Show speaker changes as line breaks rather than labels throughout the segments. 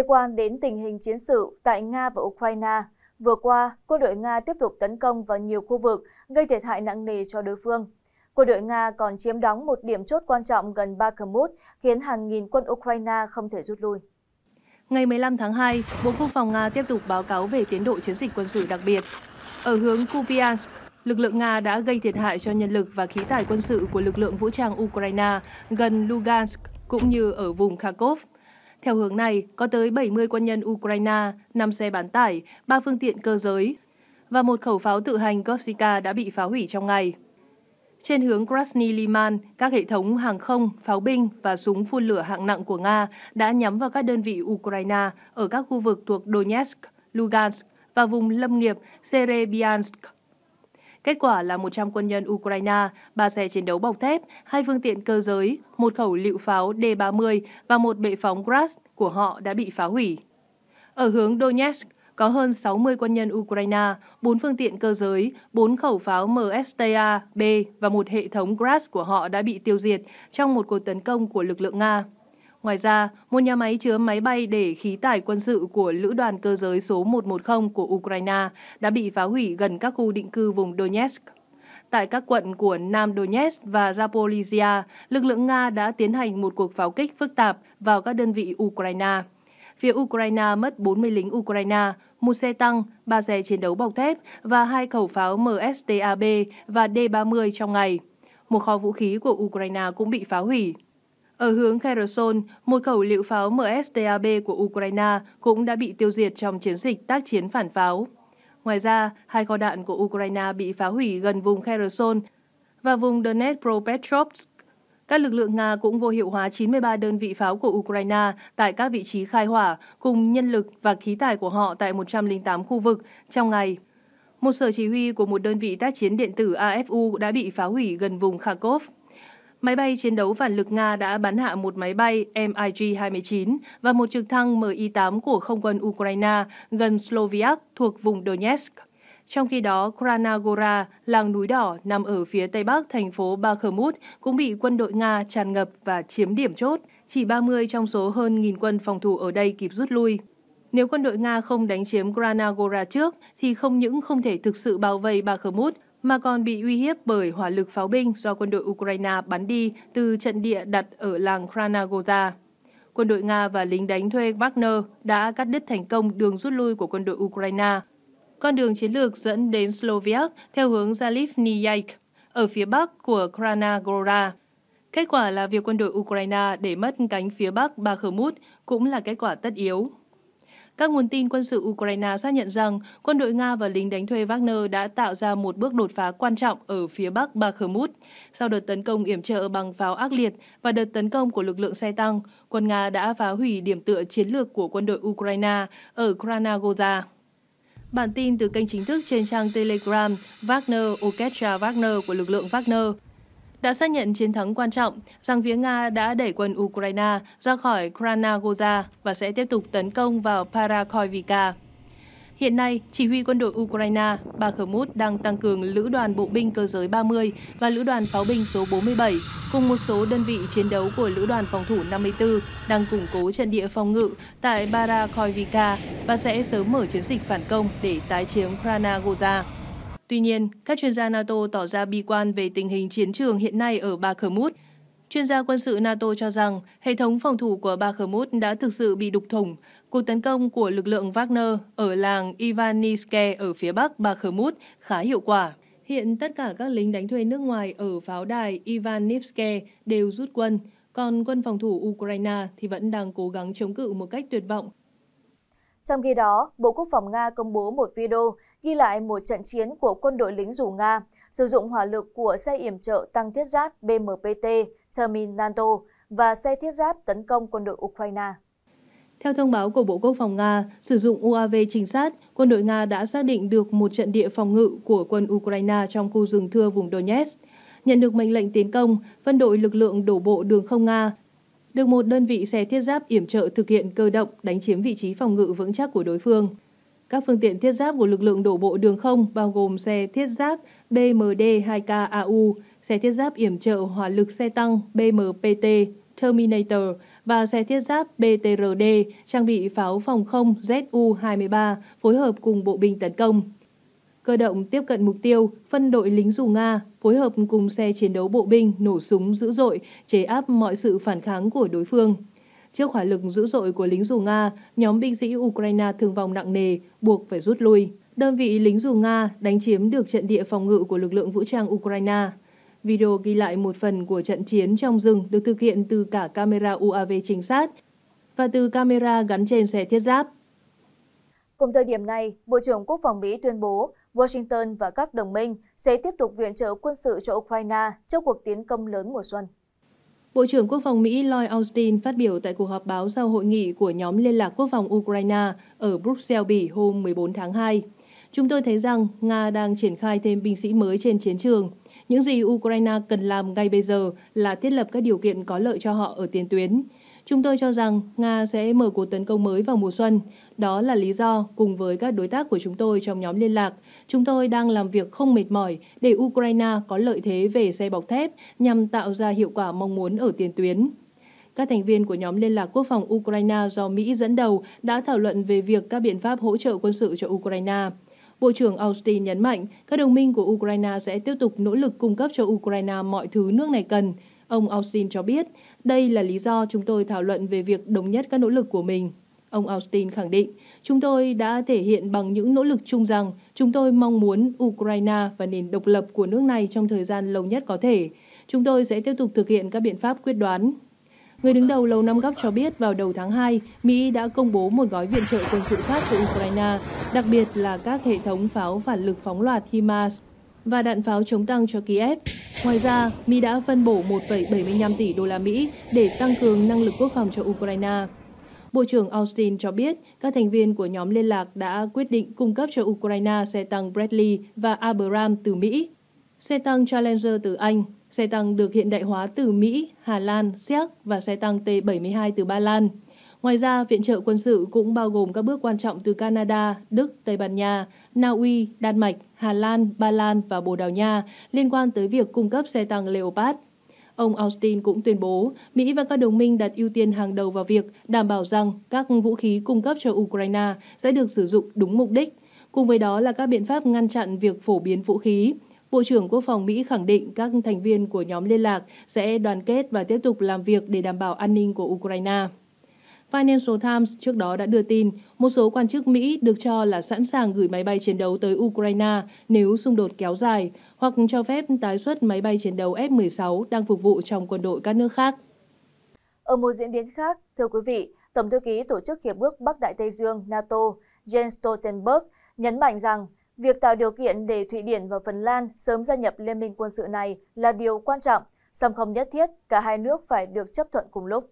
liên quan đến tình hình chiến sự tại nga và ukraine vừa qua quân đội nga tiếp tục tấn công vào nhiều khu vực gây thiệt hại nặng nề cho đối phương quân đội nga còn chiếm đóng một điểm chốt quan trọng gần bakhmut khiến hàng nghìn quân ukraine không thể rút lui
Ngày 15 tháng 2, Bộ Quốc phòng Nga tiếp tục báo cáo về tiến độ chiến dịch quân sự đặc biệt. Ở hướng Kupiansk, lực lượng Nga đã gây thiệt hại cho nhân lực và khí tài quân sự của lực lượng vũ trang Ukraine gần Lugansk cũng như ở vùng Kharkov. Theo hướng này, có tới 70 quân nhân Ukraine, 5 xe bán tải, 3 phương tiện cơ giới và một khẩu pháo tự hành Korsika đã bị phá hủy trong ngày. Trên hướng Krasny Liman, các hệ thống hàng không, pháo binh và súng phun lửa hạng nặng của Nga đã nhắm vào các đơn vị Ukraine ở các khu vực thuộc Donetsk, Lugansk và vùng lâm nghiệp Serebiansk. Kết quả là 100 quân nhân Ukraine, 3 xe chiến đấu bọc thép, hai phương tiện cơ giới, một khẩu lựu pháo D-30 và một bệ phóng Gras của họ đã bị phá hủy. Ở hướng Donetsk, có hơn 60 quân nhân Ukraine, 4 phương tiện cơ giới, 4 khẩu pháo MSTA-B và một hệ thống Gras của họ đã bị tiêu diệt trong một cuộc tấn công của lực lượng Nga. Ngoài ra, một nhà máy chứa máy bay để khí tải quân sự của Lữ đoàn cơ giới số 110 của Ukraine đã bị phá hủy gần các khu định cư vùng Donetsk. Tại các quận của Nam Donetsk và Zaporizhia, lực lượng Nga đã tiến hành một cuộc pháo kích phức tạp vào các đơn vị Ukraine. Phía Ukraine mất 40 lính Ukraine, một xe tăng, ba xe chiến đấu bọc thép và hai khẩu pháo MSTAB và D-30 trong ngày. Một kho vũ khí của Ukraine cũng bị phá hủy. Ở hướng Kherson, một khẩu liệu pháo MSTAB của Ukraine cũng đã bị tiêu diệt trong chiến dịch tác chiến phản pháo. Ngoài ra, hai kho đạn của Ukraine bị phá hủy gần vùng Kherson và vùng Donetsk Propetrovsk. Các lực lượng Nga cũng vô hiệu hóa 93 đơn vị pháo của Ukraine tại các vị trí khai hỏa, cùng nhân lực và khí tài của họ tại 108 khu vực trong ngày. Một sở chỉ huy của một đơn vị tác chiến điện tử AFU đã bị phá hủy gần vùng Kharkov. Máy bay chiến đấu phản lực Nga đã bắn hạ một máy bay MiG-29 và một trực thăng Mi-8 của không quân Ukraine gần Sloviak thuộc vùng Donetsk. Trong khi đó, Kranagora, làng núi đỏ nằm ở phía tây bắc thành phố Bakhmut, cũng bị quân đội Nga tràn ngập và chiếm điểm chốt. Chỉ 30 trong số hơn nghìn quân phòng thủ ở đây kịp rút lui. Nếu quân đội Nga không đánh chiếm Granagora trước, thì không những không thể thực sự bao vây Bakhmut, mà còn bị uy hiếp bởi hỏa lực pháo binh do quân đội Ukraine bắn đi từ trận địa đặt ở làng Kranagoza. Quân đội Nga và lính đánh thuê Wagner đã cắt đứt thành công đường rút lui của quân đội Ukraine. Con đường chiến lược dẫn đến Sloviak theo hướng Zalivnyak ở phía bắc của Kranagora. Kết quả là việc quân đội Ukraine để mất cánh phía bắc Bakhmut cũng là kết quả tất yếu. Các nguồn tin quân sự Ukraine xác nhận rằng quân đội Nga và lính đánh thuê Wagner đã tạo ra một bước đột phá quan trọng ở phía bắc Bakhmut. Sau đợt tấn công yểm trợ bằng pháo ác liệt và đợt tấn công của lực lượng xe tăng, quân Nga đã phá hủy điểm tựa chiến lược của quân đội Ukraine ở Kranagoza. Bản tin từ kênh chính thức trên trang Telegram Wagner Orchestra Wagner của lực lượng Wagner đã xác nhận chiến thắng quan trọng rằng phía Nga đã đẩy quân Ukraine ra khỏi Kranagoza và sẽ tiếp tục tấn công vào Parakoivka. Hiện nay, chỉ huy quân đội Ukraine, bà Khormut đang tăng cường lữ đoàn bộ binh cơ giới 30 và lữ đoàn pháo binh số 47 cùng một số đơn vị chiến đấu của lữ đoàn phòng thủ 54 đang củng cố trận địa phòng ngự tại Barakoivka và sẽ sớm mở chiến dịch phản công để tái chiếm Kranagoza. Tuy nhiên, các chuyên gia NATO tỏ ra bi quan về tình hình chiến trường hiện nay ở Bakhmut. Chuyên gia quân sự NATO cho rằng hệ thống phòng thủ của Bakhmut đã thực sự bị đục thủng. Cuộc tấn công của lực lượng Wagner ở làng Ivaniske ở phía bắc Bakhmut khá hiệu quả. Hiện tất cả các lính đánh thuê nước ngoài ở pháo đài Ivanivske đều rút quân, còn quân phòng thủ Ukraine thì vẫn đang cố gắng chống cự một cách tuyệt vọng
trong khi đó bộ quốc phòng nga công bố một video ghi lại một trận chiến của quân đội lính dù nga sử dụng hỏa lực của xe iểm trợ tăng thiết giáp bmpt terminanto và xe thiết giáp tấn công quân đội ukraine
theo thông báo của Bộ Quốc phòng Nga, sử dụng UAV trinh sát, quân đội Nga đã xác định được một trận địa phòng ngự của quân Ukraine trong khu rừng thưa vùng Donetsk. Nhận được mệnh lệnh tiến công, phân đội lực lượng đổ bộ đường không Nga được một đơn vị xe thiết giáp yểm trợ thực hiện cơ động đánh chiếm vị trí phòng ngự vững chắc của đối phương. Các phương tiện thiết giáp của lực lượng đổ bộ đường không bao gồm xe thiết giáp BMD-2KAU, xe thiết giáp yểm trợ hỏa lực xe tăng BMPT Terminator và xe thiết giáp BTRD trang bị pháo phòng không ZU-23 phối hợp cùng bộ binh tấn công. Cơ động tiếp cận mục tiêu, phân đội lính dù Nga, phối hợp cùng xe chiến đấu bộ binh nổ súng dữ dội, chế áp mọi sự phản kháng của đối phương. Trước hỏa lực dữ dội của lính dù Nga, nhóm binh sĩ Ukraine thương vong nặng nề, buộc phải rút lui. Đơn vị lính dù Nga đánh chiếm được trận địa phòng ngự của lực lượng vũ trang Ukraine. Video ghi lại một phần của trận chiến trong rừng được thực hiện từ cả camera UAV trinh sát và từ camera gắn trên xe thiết giáp.
Cùng thời điểm này, Bộ trưởng Quốc phòng Mỹ tuyên bố washington và các đồng minh sẽ tiếp tục viện trợ quân sự cho Ukraine trước cuộc tiến công lớn mùa xuân.
Bộ trưởng Quốc phòng Mỹ Lloyd Austin phát biểu tại cuộc họp báo sau hội nghị của nhóm liên lạc quốc phòng Ukraine ở Bruxelles, Bỉ hôm 14 tháng 2. Chúng tôi thấy rằng Nga đang triển khai thêm binh sĩ mới trên chiến trường. Những gì Ukraine cần làm ngay bây giờ là thiết lập các điều kiện có lợi cho họ ở tiền tuyến, Chúng tôi cho rằng Nga sẽ mở cuộc tấn công mới vào mùa xuân. Đó là lý do, cùng với các đối tác của chúng tôi trong nhóm liên lạc, chúng tôi đang làm việc không mệt mỏi để Ukraine có lợi thế về xe bọc thép nhằm tạo ra hiệu quả mong muốn ở tiền tuyến. Các thành viên của nhóm liên lạc quốc phòng Ukraine do Mỹ dẫn đầu đã thảo luận về việc các biện pháp hỗ trợ quân sự cho Ukraine. Bộ trưởng Austin nhấn mạnh các đồng minh của Ukraine sẽ tiếp tục nỗ lực cung cấp cho Ukraine mọi thứ nước này cần, Ông Austin cho biết đây là lý do chúng tôi thảo luận về việc đồng nhất các nỗ lực của mình. Ông Austin khẳng định, chúng tôi đã thể hiện bằng những nỗ lực chung rằng chúng tôi mong muốn Ukraine và nền độc lập của nước này trong thời gian lâu nhất có thể. Chúng tôi sẽ tiếp tục thực hiện các biện pháp quyết đoán. Người đứng đầu Lầu Năm Góc cho biết vào đầu tháng 2, Mỹ đã công bố một gói viện trợ quân sự khác cho Ukraine, đặc biệt là các hệ thống pháo phản lực phóng loạt HIMARS và đạn pháo chống tăng cho Kiev. Ngoài ra, Mỹ đã phân bổ 1,75 tỷ đô la Mỹ để tăng cường năng lực quốc phòng cho Ukraine. Bộ trưởng Austin cho biết các thành viên của nhóm liên lạc đã quyết định cung cấp cho Ukraine xe tăng Bradley và Abrams từ Mỹ, xe tăng Challenger từ Anh, xe tăng được hiện đại hóa từ Mỹ, Hà Lan, Séc và xe tăng T-72 từ Ba Lan. Ngoài ra, viện trợ quân sự cũng bao gồm các bước quan trọng từ Canada, Đức, Tây Ban Nha, Na Uy, Đan Mạch, Hà Lan, Ba Lan và Bồ Đào Nha liên quan tới việc cung cấp xe tăng Leopard. Ông Austin cũng tuyên bố Mỹ và các đồng minh đặt ưu tiên hàng đầu vào việc đảm bảo rằng các vũ khí cung cấp cho Ukraine sẽ được sử dụng đúng mục đích, cùng với đó là các biện pháp ngăn chặn việc phổ biến vũ khí. Bộ trưởng Quốc phòng Mỹ khẳng định các thành viên của nhóm liên lạc sẽ đoàn kết và tiếp tục làm việc để đảm bảo an ninh của Ukraine. Financial Times trước đó đã đưa tin một số quan chức Mỹ được cho là sẵn sàng gửi máy bay chiến đấu tới Ukraine nếu xung đột kéo dài hoặc cho phép tái xuất máy bay chiến đấu F-16 đang phục vụ trong quân đội các nước khác. Ở
một diễn biến khác, thưa quý vị, Tổng thư ký Tổ chức Hiệp ước Bắc Đại Tây Dương NATO Jens Stoltenberg nhấn mạnh rằng việc tạo điều kiện để Thụy Điển và Phần Lan sớm gia nhập Liên minh quân sự này là điều quan trọng, song không nhất thiết cả hai nước phải được chấp thuận cùng lúc.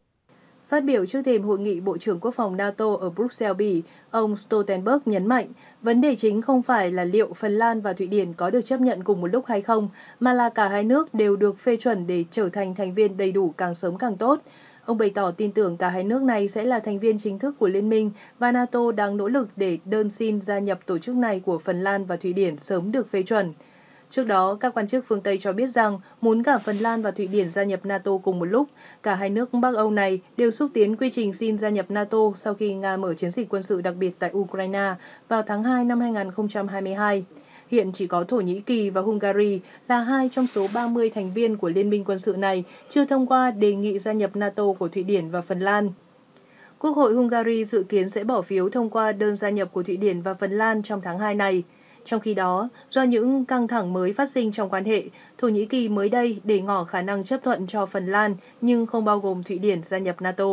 Phát biểu trước thềm hội nghị Bộ trưởng Quốc phòng NATO ở Bruxelles, Bỉ, ông Stoltenberg nhấn mạnh vấn đề chính không phải là liệu Phần Lan và Thụy Điển có được chấp nhận cùng một lúc hay không, mà là cả hai nước đều được phê chuẩn để trở thành thành viên đầy đủ càng sớm càng tốt. Ông bày tỏ tin tưởng cả hai nước này sẽ là thành viên chính thức của Liên minh và NATO đang nỗ lực để đơn xin gia nhập tổ chức này của Phần Lan và Thụy Điển sớm được phê chuẩn. Trước đó, các quan chức phương Tây cho biết rằng muốn cả Phần Lan và Thụy Điển gia nhập NATO cùng một lúc, cả hai nước Bắc Âu này đều xúc tiến quy trình xin gia nhập NATO sau khi Nga mở chiến dịch quân sự đặc biệt tại Ukraine vào tháng 2 năm 2022. Hiện chỉ có Thổ Nhĩ Kỳ và Hungary là hai trong số 30 thành viên của Liên minh quân sự này chưa thông qua đề nghị gia nhập NATO của Thụy Điển và Phần Lan. Quốc hội Hungary dự kiến sẽ bỏ phiếu thông qua đơn gia nhập của Thụy Điển và Phần Lan trong tháng 2 này. Trong khi đó, do những căng thẳng mới phát sinh trong quan hệ, Thổ Nhĩ Kỳ mới đây để ngỏ khả năng chấp thuận cho Phần Lan nhưng không bao gồm Thụy Điển gia nhập NATO.